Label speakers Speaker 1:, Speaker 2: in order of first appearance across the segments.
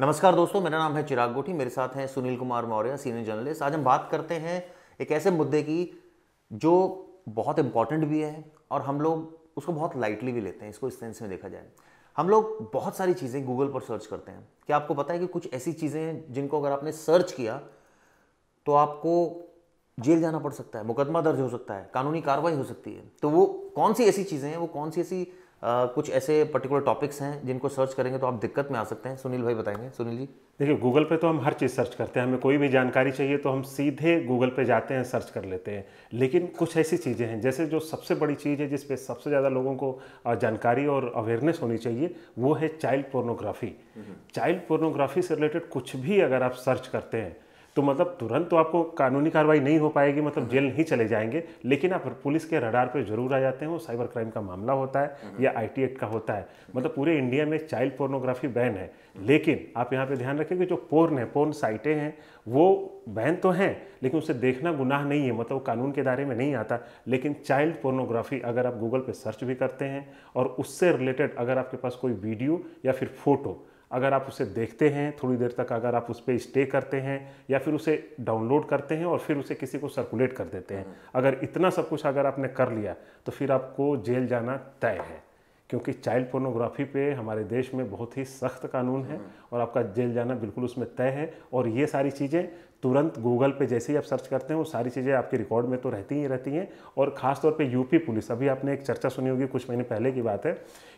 Speaker 1: नमस्कार दोस्तों मेरा नाम है चिराग गोठी मेरे साथ हैं सुनील कुमार मौर्य सीनियर जर्नलिस्ट आज हम बात करते हैं एक ऐसे मुद्दे की जो बहुत इंपॉर्टेंट भी है और हम लोग उसको बहुत लाइटली भी लेते हैं इसको इस सेंस में देखा जाए हम लोग बहुत सारी चीज़ें गूगल पर सर्च करते हैं क्या आपको पता है कि कुछ ऐसी चीज़ें हैं जिनको अगर आपने सर्च किया तो आपको जेल जाना पड़ सकता है मुकदमा दर्ज हो सकता है कानूनी कार्रवाई हो सकती है तो वो कौन सी ऐसी चीज़ें हैं वो कौन सी ऐसी कुछ ऐसे पर्टिकुलर टॉपिक्स हैं जिनको सर्च करेंगे तो आप दिक्कत में आ सकते हैं सुनील भाई बताएंगे
Speaker 2: सुनील जी देखिए गूगल पे तो हम हर चीज़ सर्च करते हैं हमें कोई भी जानकारी चाहिए तो हम सीधे गूगल पे जाते हैं सर्च कर लेते हैं लेकिन कुछ ऐसी चीज़ें हैं जैसे जो सबसे बड़ी चीज़ है जिसपे सबसे ज़्यादा लोगों को जानकारी और अवेयरनेस होनी चाहिए वो है चाइल्ड पोर्नोग्राफी चाइल्ड पोर्नोग्राफी से रिलेटेड कुछ भी अगर आप सर्च करते हैं तो मतलब तुरंत तो आपको कानूनी कार्रवाई नहीं हो पाएगी मतलब हम्म। जेल नहीं चले जाएंगे लेकिन आप पुलिस के रडार पर जरूर आ जाते हैं साइबर क्राइम का मामला होता है हम्म। या आई एक्ट का होता है मतलब पूरे इंडिया में चाइल्ड पोर्नोग्राफी बैन है लेकिन आप यहाँ पे ध्यान रखें कि जो पोर्न है पोर्न साइटें हैं वो बैन तो हैं लेकिन उसे देखना गुनाह नहीं है मतलब वो कानून के दायरे में नहीं आता लेकिन चाइल्ड पोर्नोग्राफी अगर आप गूगल पर सर्च भी करते हैं और उससे रिलेटेड अगर आपके पास कोई वीडियो या फिर फोटो अगर आप उसे देखते हैं थोड़ी देर तक अगर आप उस पर स्टे करते हैं या फिर उसे डाउनलोड करते हैं और फिर उसे किसी को सर्कुलेट कर देते हैं हम्म। अगर इतना सब कुछ अगर आपने कर लिया तो फिर आपको जेल जाना तय है क्योंकि चाइल्ड पोर्नोग्राफी पे हमारे देश में बहुत ही सख्त कानून है हम्म। और आपका जेल जाना बिल्कुल उसमें तय है और ये सारी चीज़ें तुरंत गूगल पे जैसे ही आप सर्च करते हैं वो सारी चीज़ें आपके रिकॉर्ड में तो रहती ही रहती हैं और ख़ासतौर पे यूपी पुलिस अभी आपने एक चर्चा सुनी होगी कुछ महीने पहले की बात है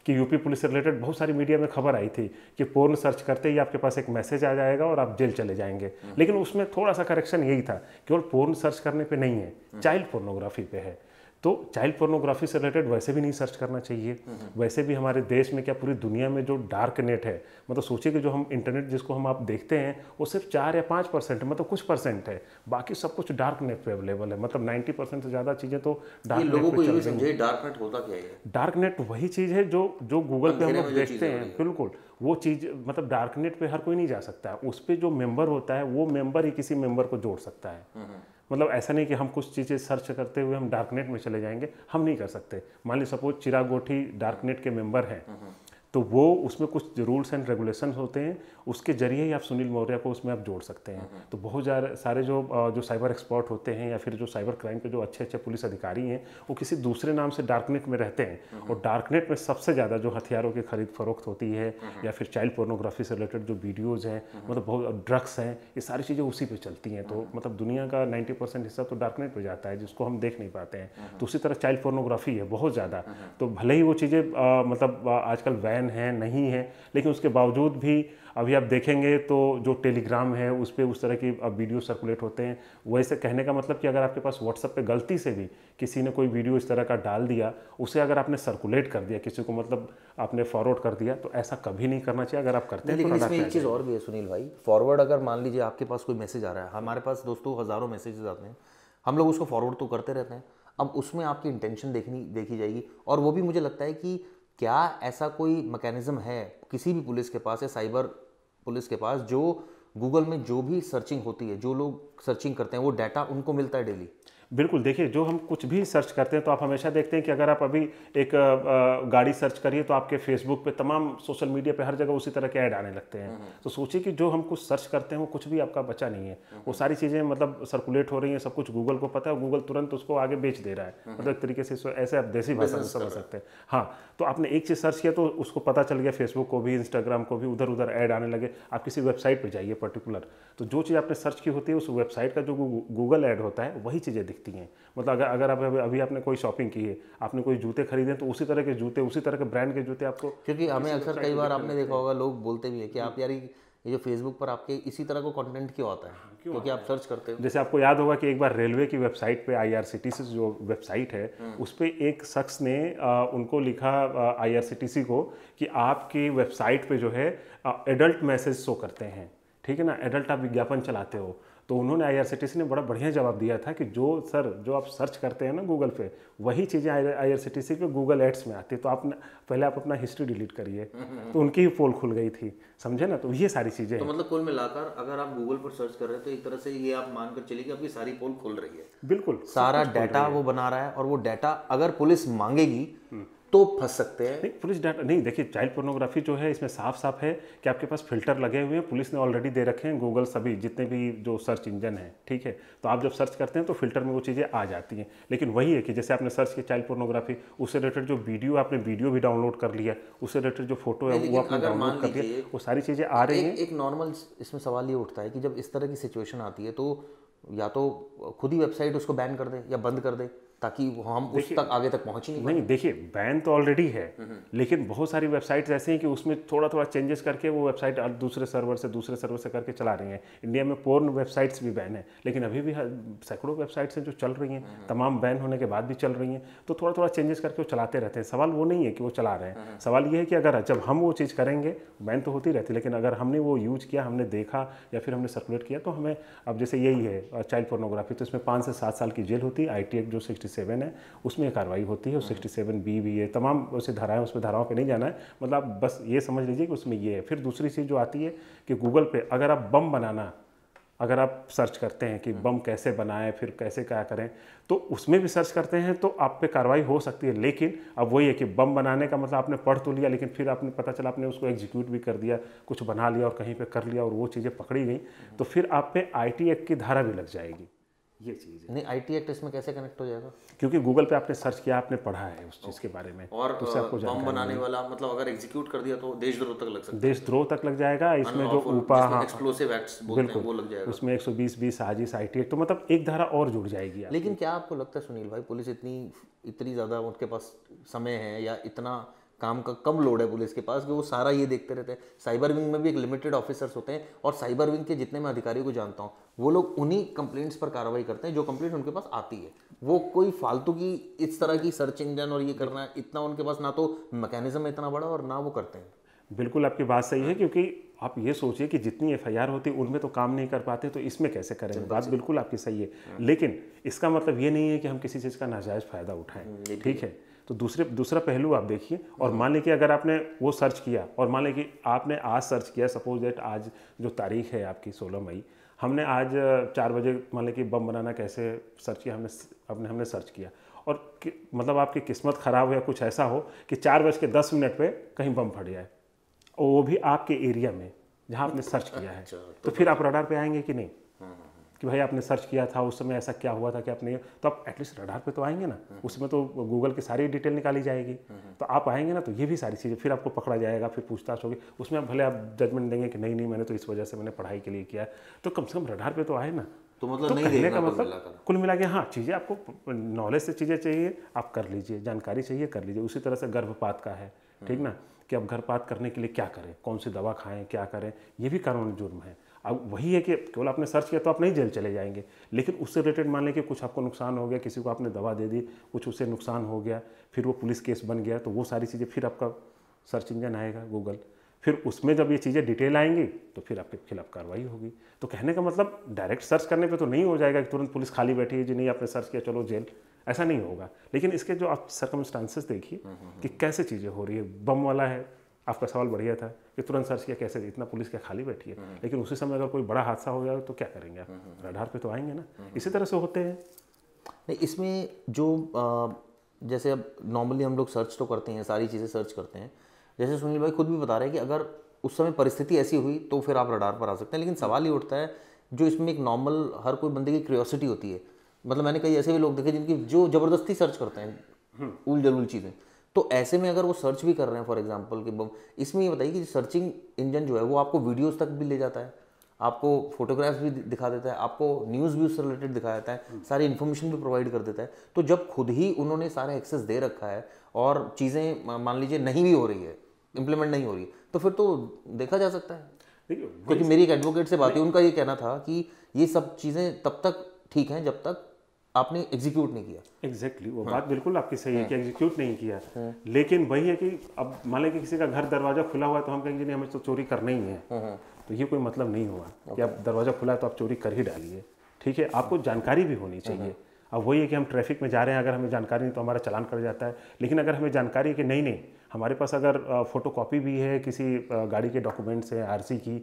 Speaker 2: कि यूपी पुलिस से रिलेटेड बहुत सारी मीडिया में खबर आई थी कि पोर्न सर्च करते ही आपके पास एक मैसेज आ जाएगा और आप जेल चले जाएंगे हम्म। लेकिन उसमें थोड़ा सा करेक्शन यही था केवल पोर्न सर्च करने पर नहीं है चाइल्ड हम्म। पोर्नोग्राफी पे है तो चाइल्ड पोर्नोग्राफी से रिलेटेड वैसे भी नहीं सर्च करना चाहिए वैसे भी हमारे देश में क्या पूरी दुनिया में जो डार्क नेट है मतलब सोचिए कि जो हम इंटरनेट जिसको हम आप देखते हैं वो सिर्फ चार या पाँच परसेंट मतलब कुछ परसेंट है बाकी सब कुछ डार्क नेट पे अवेलेबल है मतलब नाइन्टी परसेंट से ज़्यादा चीज़ें तो डार्क नेट लोगों को ये समझे
Speaker 1: डार्क नेट होता क्या है
Speaker 2: डार्क नेट वही चीज़ है जो जो गूगल पे हम लोग देखते हैं बिल्कुल वो चीज़ मतलब डार्क नेट पे हर कोई नहीं जा सकता है उस पर जो मेम्बर होता है वो मेम्बर ही किसी मेम्बर को जोड़ सकता है हम्म, हम्म। मतलब ऐसा नहीं कि हम कुछ चीज़ें सर्च करते हुए हम डार्कनेट में चले जाएंगे हम नहीं कर सकते मान ली सपोज चिरागोठी डार्कनेट के मेंबर हैं हम्म, हम्म। तो वो उसमें कुछ रूल्स एंड रेगुलेशन होते हैं उसके जरिए ही आप सुनील मौर्य को उसमें आप जोड़ सकते हैं हम्म। तो बहुत सारे जो जो साइबर एक्सपर्ट होते हैं या फिर जो साइबर क्राइम के जो अच्छे अच्छे पुलिस अधिकारी हैं वो किसी दूसरे नाम से डार्कनेट में रहते हैं हम्म। और डार्कनेट में सबसे ज़्यादा जो हथियारों की खरीद फरोख्त होती है हम्म। या फिर चाइल्ड पोर्नोग्राफी से रिलेटेड जो वीडियोज़ हैं मतलब बहुत ड्रग्स हैं ये सारी चीज़ें उसी पर चलती हैं तो मतलब दुनिया का नाइन्टी हिस्सा तो डार्कनेट पर जाता है जिसको हम देख नहीं पाते हैं तो उसी तरह चाइल्ड पोर्नोग्राफी है बहुत ज़्यादा तो भले ही वो चीज़ें मतलब आजकल वैन बैन है नहीं है लेकिन उसके बावजूद भी अभी आप देखेंगे तो जो टेलीग्राम है उस पर उस तरह की अब वीडियो सर्कुलेट होते हैं वैसे कहने का मतलब कि अगर आपके पास व्हाट्सअप पे गलती से भी किसी ने कोई वीडियो इस तरह का डाल दिया उसे अगर आपने सर्कुलेट कर दिया किसी को मतलब आपने फॉरवर्ड कर दिया तो ऐसा कभी नहीं करना चाहिए अगर आप करते हैं लेकिन तो इसमें एक चीज़
Speaker 1: और भी है सुनील भाई फॉरवर्ड अगर मान लीजिए आपके पास कोई मैसेज आ रहा है हमारे पास दोस्तों हज़ारों मैसेजेस आते हैं हम लोग उसको फॉरवर्ड तो करते रहते हैं अब उसमें आपकी इंटेंशन देखनी देखी जाएगी और वो भी मुझे लगता है कि क्या ऐसा कोई मैकेनिज़्म है किसी भी पुलिस के पास या साइबर पुलिस के पास जो गूगल में जो भी सर्चिंग होती है जो लोग सर्चिंग करते हैं वो डाटा उनको मिलता
Speaker 2: है डेली बिल्कुल देखिए जो हम कुछ भी सर्च करते हैं तो आप हमेशा देखते हैं कि अगर आप अभी एक गाड़ी सर्च करिए तो आपके फेसबुक पे तमाम सोशल मीडिया पे हर जगह उसी तरह के ऐड आने लगते हैं हम्म। तो सोचिए कि जो हम कुछ सर्च करते हैं वो कुछ भी आपका बचा नहीं है हम्म। वो सारी चीज़ें मतलब सर्कुलेट हो रही हैं सब कुछ गूगल को पता है गूगल तुरंत उसको आगे बेच दे रहा है हम्म। मतलब एक तरीके से ऐसे आप देसी भाषा में समझ सकते हैं हाँ तो आपने एक चीज़ सर्च किया तो उसको पता चल गया फेसबुक को भी इंस्टाग्राम को भी उधर उधर ऐड आने लगे आप किसी वेबसाइट पर जाइए पर्टिकुलर तो जो चीज़ आपने सर्च की होती है उस वेबसाइट का जो गूगल ऐड होता है वही चीज़ें दिखती हैं मतलब अगर अगर आप अभी आपने कोई शॉपिंग की है आपने कोई जूते खरीदे तो उसी तरह के जूते उसी तरह के ब्रांड के जूते आपको क्योंकि हमें अक्सर कई बार आपने देखा
Speaker 1: होगा लोग बोलते भी है कि आप यार ये जो फेसबुक पर आपके इसी तरह का कंटेंट क्यों आता है क्यों क्योंकि आप सर्च करते हो जैसे
Speaker 2: आपको याद होगा कि एक बार रेलवे की वेबसाइट पे आईआरसीटीसी जो वेबसाइट है हम्म। उस पर एक शख्स ने आ, उनको लिखा आईआरसीटीसी को कि आपकी वेबसाइट पे जो है एडल्ट मैसेज शो करते हैं ठीक है ना एडल्ट आप विज्ञापन चलाते हो तो उन्होंने आई ने बड़ा बढ़िया जवाब दिया था कि जो सर जो आप सर्च करते हैं ना गूगल पे वही चीज़ें आई सी के गूगल एड्स में आती है तो आप न, पहले आप अपना हिस्ट्री डिलीट करिए तो उनकी ही पोल खुल गई थी समझे ना तो ये सारी चीज़ें तो मतलब
Speaker 1: कुल मिलाकर अगर आप गूगल पर सर्च कर रहे हैं तो एक तरह से ये आप मानकर चलिए कि आपकी सारी पोल खुल रही
Speaker 2: है बिल्कुल सारा डाटा वो बना रहा है और वो डाटा अगर पुलिस मांगेगी हम्म। तो फंस सकते हैं नहीं पुलिस डाटा नहीं देखिए चाइल्ड पोर्नोग्राफी जो है इसमें साफ साफ है कि आपके पास फिल्टर लगे हुए हैं पुलिस ने ऑलरेडी दे रखे हैं गूगल सभी जितने भी जो सर्च इंजन है ठीक है तो आप जब सर्च करते हैं तो फिल्टर में वो चीज़ें आ जाती हैं लेकिन वही है कि जैसे आपने सर्च किया चाइल्ड पोर्नोग्राफी उससे रिलेटेड जो वीडियो आपने वीडियो भी डाउनलोड कर लिया उससे रिलेटेड जो फोटो है वो आपने डाउनलोड कर लिया वो सारी चीज़ें आ रही हैं एक
Speaker 1: नॉर्मल इसमें सवाल ये उठता है कि जब इस तरह की सिचुएशन आती है तो या तो खुद ही वेबसाइट
Speaker 2: उसको बैन कर दे या बंद कर दे ताकि हम उस तक आगे तक पहुँच नहीं नहीं देखिए बैन तो ऑलरेडी है हम्म, हम्म। लेकिन बहुत सारी वेबसाइट्स ऐसी हैं कि उसमें थोड़ा थोड़ा चेंजेस करके वो वेबसाइट दूसरे सर्वर से दूसरे सर्वर से करके चला रही हैं इंडिया में पोर्न वेबसाइट्स भी बैन है लेकिन अभी भी सैकड़ों वेबसाइट्स हैं जो चल रही हैं हम्म। तमाम बैन होने के बाद भी चल रही हैं तो थोड़ा थोड़ा चेंजेस करके वो चलाते रहते हैं सवाल वो नहीं है कि वो चला रहे हैं सवाल ये है कि अगर जब हम वो चीज़ करेंगे बैन तो होती रहती है लेकिन अगर हमने वो यूज किया हमने देखा या फिर हमने सर्कुलेट किया तो हमें अब जैसे यही है चाइल्ड पोर्नोग्राफी तो इसमें पाँच से सात साल की जेल होती है आई जो सिक्सटी 67 है उसमें कार्रवाई होती है सिक्सटी सेवन बी भी है तमाम वैसे धाराएं उसमें धाराओं पे नहीं जाना है मतलब आप बस ये समझ लीजिए कि उसमें ये है फिर दूसरी चीज़ जो आती है कि गूगल पे अगर आप बम बनाना अगर आप सर्च करते हैं कि हाँ। बम कैसे बनाएं फिर कैसे क्या करें तो उसमें भी सर्च करते हैं तो आप पे कार्रवाई हो सकती है लेकिन अब वही है कि बम बनाने का मतलब आपने पढ़ तो लिया लेकिन फिर आपने पता चला आपने उसको एग्जीक्यूट भी कर दिया कुछ बना लिया और कहीं पे कर लिया और वो चीज़ें पकड़ी गई हाँ। तो फिर आप पे आई एक्ट की धारा भी लग जाएगी ये चीज़ है
Speaker 1: नहीं आईटी एक्ट इसमें कैसे कनेक्ट हो जाएगा
Speaker 2: क्योंकि गूगल पे आपने सर्च किया आपने पढ़ा है उस चीज़ के बारे में और तो आपको बम बनाने वाला
Speaker 1: मतलब अगर एग्जीक्यूट कर दिया तो देशद्रोह तक लग सकता
Speaker 2: देशद्रोह तक लग जाएगा इसमें जो ऊपा एक्सप्लोसिव एक्ट्स बिल्कुल वो लग जाएगा उसमें एक सौ बीस बीस साजिश आई एक्ट तो मतलब एक धारा और जुड़
Speaker 1: जाएगी लेकिन क्या आपको लगता है सुनील भाई पुलिस इतनी इतनी ज़्यादा उनके पास समय है या इतना काम का कम लोड है पुलिस के पास कि वो सारा ये देखते रहते हैं साइबर विंग में भी एक लिमिटेड ऑफिसर्स होते हैं और साइबर विंग के जितने मैं अधिकारियों को जानता हूँ वो लोग उन्हीं कंप्लेंट्स पर कार्रवाई करते हैं जो कंप्लेंट उनके पास आती है वो कोई फालतू की इस तरह की सर्च इंजन और ये करना है इतना उनके पास ना तो
Speaker 2: मैकेनिज्म इतना बड़ा और ना वो करते हैं बिल्कुल आपकी बात सही है क्योंकि आप ये सोचिए कि जितनी एफ होती है उनमें तो काम नहीं कर पाते तो इसमें कैसे करेंगे बात बिल्कुल आपकी सही है लेकिन इसका मतलब ये नहीं है कि हम किसी चीज़ का नाजायज़ फ़ायदा उठाएं हम्म, ठीक है तो दूसरे दूसरा पहलू आप देखिए और मान लें कि अगर आपने वो सर्च किया और मान लें कि आपने आज सर्च किया सपोज डेट आज जो तारीख है आपकी सोलह मई हमने आज चार बजे मान लें कि बम बनाना कैसे सर्च किया हमने अपने हमने सर्च किया और कि, मतलब आपकी किस्मत ख़राब हो या कुछ ऐसा हो कि चार बज के दस मिनट पे कहीं बम फट जाए और वो भी आपके एरिया में जहाँ आपने सर्च किया है अच्छा, तो, तो फिर आप रडार पे आएंगे कि नहीं कि भाई आपने सर्च किया था उस समय ऐसा क्या हुआ था कि आपने तो आप एटलीस्ट रडार पे तो आएंगे ना हम्म। उसमें तो गूगल की सारी डिटेल निकाली जाएगी हम्म। तो आप आएंगे ना तो ये भी सारी चीज़ें फिर आपको पकड़ा जाएगा फिर पूछताछ होगी उसमें आप भले आप जजमेंट देंगे कि नहीं नहीं मैंने तो इस वजह से मैंने पढ़ाई के लिए किया है तो कम से कम रडार पर तो आए ना तो मतलब तो नहीं कहने का मतलब कुल मिला के हाँ चीज़ें आपको नॉलेज से चीज़ें चाहिए आप कर लीजिए जानकारी चाहिए कर लीजिए उसी तरह से गर्भपात का है ठीक हम्म। ना कि आप गर्भपात करने के लिए क्या करें कौन सी दवा खाएं क्या करें ये भी कानूनी जुर्म है अब वही है कि केवल आपने सर्च किया तो आप नहीं जेल चले जाएंगे लेकिन उससे रिलेटेड मान लें कि कुछ आपको नुकसान हो गया किसी को आपने दवा दे दी कुछ उससे नुकसान हो गया फिर वो पुलिस केस बन गया तो वो सारी चीज़ें फिर आपका सर्च इंजन आएगा गूगल फिर उसमें जब ये चीज़ें डिटेल आएंगी तो फिर आपके खिलाफ कार्रवाई होगी तो कहने का मतलब डायरेक्ट सर्च करने पे तो नहीं हो जाएगा कि तुरंत पुलिस खाली बैठी है जी नहीं आपने सर्च किया चलो जेल ऐसा नहीं होगा लेकिन इसके जो आप सर्कमस्टांसेस देखिए हम्म, हम्म, कि हम्म। कैसे चीज़ें हो रही है बम वाला है आपका सवाल बढ़िया था कि तुरंत सर्च किया कैसे इतना पुलिस क्या खाली बैठी है हम्म। लेकिन उसी समय अगर कोई बड़ा हादसा हो गया तो क्या करेंगे आप हम्म। रडार पे तो आएंगे ना हम्म। इसी तरह से होते हैं नहीं इसमें जो आ, जैसे अब नॉर्मली हम लोग सर्च तो करते हैं
Speaker 1: सारी चीज़ें सर्च करते हैं जैसे सुनील भाई खुद भी बता रहे हैं कि अगर उस समय परिस्थिति ऐसी हुई तो फिर आप रडार पर आ सकते हैं लेकिन सवाल ये उठता है जो इसमें एक नॉर्मल हर कोई बंदे की क्रियोसिटी होती है मतलब मैंने कई ऐसे भी लोग देखे जिनकी जो ज़बरदस्ती सर्च करते हैं उल जलूल चीज़ें तो ऐसे में अगर वो सर्च भी कर रहे हैं फॉर एग्जाम्पल कि इसमें ये बताइए कि सर्चिंग इंजन जो है वो आपको वीडियोज़ तक भी ले जाता है आपको फोटोग्राफ्स भी दिखा देता है आपको न्यूज़ भी उससे रिलेटेड दिखा देता है सारी इन्फॉर्मेशन भी प्रोवाइड कर देता है तो जब खुद ही उन्होंने सारा एक्सेस दे रखा है और चीज़ें मान लीजिए नहीं भी हो रही है इम्प्लीमेंट नहीं हो रही है तो फिर तो देखा जा सकता है क्योंकि मेरी एक एडवोकेट से बात हुई उनका ये कहना था कि ये सब चीज़ें तब तक ठीक हैं जब तक आपने एग्जीक्यूट नहीं किया
Speaker 2: एग्जैक्टली exactly, वो हाँ। बात बिल्कुल आपकी सही है हाँ। कि एग्जीक्यूट नहीं किया हाँ। लेकिन वही है कि अब मान लें कि किसी का घर दरवाजा खुला हुआ है तो हम कहेंगे नहीं हमें तो चोरी करना ही है तो ये कोई मतलब नहीं हुआ कि अब दरवाजा खुला है तो आप चोरी कर ही डालिए ठीक है आपको जानकारी भी होनी चाहिए अब वही है कि हम ट्रैफिक में जा रहे हैं अगर हमें जानकारी नहीं तो हमारा चलान कर जाता है लेकिन अगर हमें जानकारी है कि नहीं नहीं हमारे पास अगर फ़ोटो कॉपी भी है किसी गाड़ी के डॉक्यूमेंट्स हैं आरसी की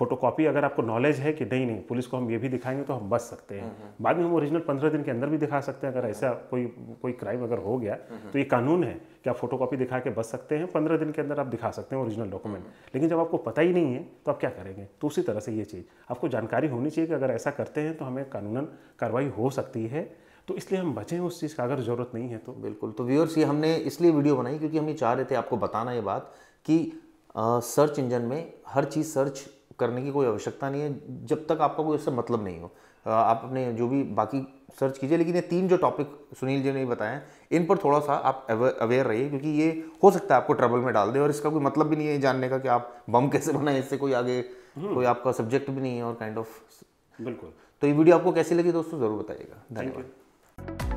Speaker 2: फोटोकॉपी अगर आपको नॉलेज है कि नहीं नहीं पुलिस को हम ये भी दिखाएंगे तो हम बच सकते हैं हम्म, हम्म। बाद में हम ओरिजिनल पंद्रह दिन के अंदर भी दिखा सकते हैं अगर हम्म, ऐसा कोई कोई क्राइम अगर हो गया तो ये कानून है कि आप फोटो दिखा के बच सकते हैं पंद्रह दिन के अंदर आप दिखा सकते हैं ओरिजिनल डॉक्यूमेंट लेकिन जब आपको पता ही नहीं है तो आप क्या करेंगे तो उसी तरह से ये चीज़ आपको जानकारी होनी चाहिए कि अगर ऐसा करते हैं तो हमें कानूनन कार्रवाई हो सकती है तो इसलिए हम बचें उस चीज़ का अगर ज़रूरत नहीं है तो बिल्कुल तो व्यूअर्स ये हमने इसलिए वीडियो बनाई क्योंकि हम ये
Speaker 1: चाह रहे थे आपको बताना ये बात कि सर्च इंजन में हर चीज़ सर्च करने की कोई आवश्यकता नहीं है जब तक आपका कोई इससे मतलब नहीं हो आप अपने जो भी बाकी सर्च कीजिए लेकिन ये तीन जो टॉपिक सुनील जी ने बताए हैं इन पर थोड़ा सा आप अवेयर रहिए क्योंकि ये हो सकता है आपको ट्रबल में डाल दे और इसका कोई मतलब भी नहीं है जानने का कि आप बम कैसे बनाए इससे कोई आगे हम्म। कोई आपका सब्जेक्ट भी नहीं है और काइंड kind ऑफ of... बिल्कुल तो ये वीडियो आपको कैसी लगी दोस्तों ज़रूर बताइएगा धन्यवाद